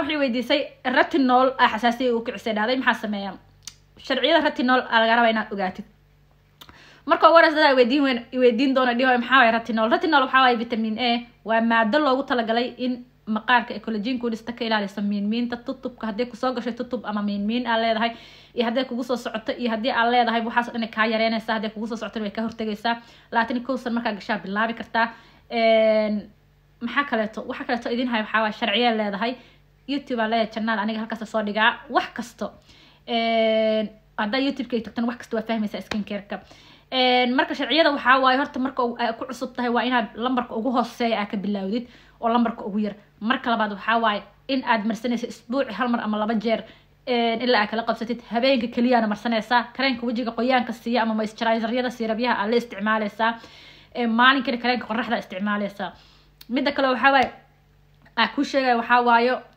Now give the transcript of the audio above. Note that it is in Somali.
waxay weydiisay ratinool a xasaasiya uu kicisay dhahday maxaa sameeya sharciyada ratinool aa inaad ogaatid marka waras dadaa weydiin doona dhiho maxaa waay ratinool ratinool waxaa waaye vitamin a waa maado loogu talagalay in maqaarka ecolojiinku dhista ka ilaalisa miinmiinta tutubka hadday kusoo gashay tutub ama miinmiin aa leedahay iyo hadday kugu soo socoto iyo haddii aa leedahay waxaas dhan kaa yareynaysaa hadday kugu soo way kaa hortegaysaa laakiin kowsan markaa gashaa bilaabi kartaa maxaa kaleeto waxaa kaleeto idin hay waxaa waa sharciyaa leedahay youtube aa leeyahay janaal aniga halkaasa soo dhigaa wax kasto haddaa youtube-ka wax kasta waa fahmaysaa skincareka marka sharciyada waxaa waaye horta marka ku cusub tahay waa inaad lambarka ugu hooseeya aa ka bilaawdid oo lambarka ugu yar marka labaad waxaa waaye in aad marsanaysa isbuuci hal mar ama laba jeer ilaa aa kala qabsatid habeenka keliyaana marsanaysaa kareenka wejiga qoyaanka siiya ama moisturizeryada siirabyaha aa la isticmaaleysaa maalinkana kareenka qoraxda isticmaaleysaa midda kale waxaa waaye aa ku sheegaya waxaa waayo